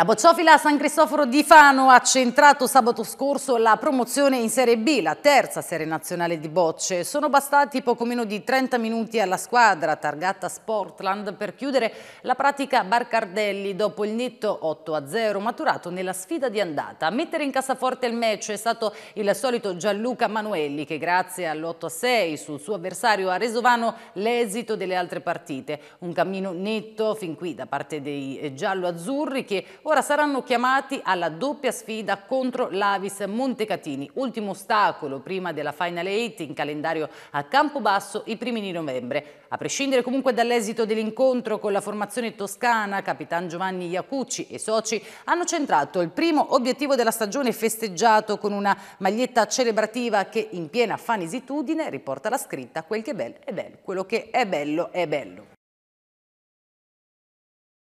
La bocciofila San Cristoforo di Fano ha centrato sabato scorso la promozione in Serie B, la terza serie nazionale di bocce. Sono bastati poco meno di 30 minuti alla squadra targata Sportland per chiudere la pratica Barcardelli dopo il netto 8-0 maturato nella sfida di andata. A mettere in cassaforte il match è stato il solito Gianluca Manuelli che grazie all'8-6 sul suo avversario ha reso vano l'esito delle altre partite. Un cammino netto fin qui da parte dei giallo-azzurri che Ora saranno chiamati alla doppia sfida contro l'Avis Montecatini, ultimo ostacolo prima della Final Eight in calendario a Campobasso i primi di novembre. A prescindere comunque dall'esito dell'incontro con la formazione toscana, capitan Giovanni Iacucci e soci hanno centrato il primo obiettivo della stagione festeggiato con una maglietta celebrativa che in piena fanesitudine riporta la scritta quel che è bello è bello, quello che è bello è bello.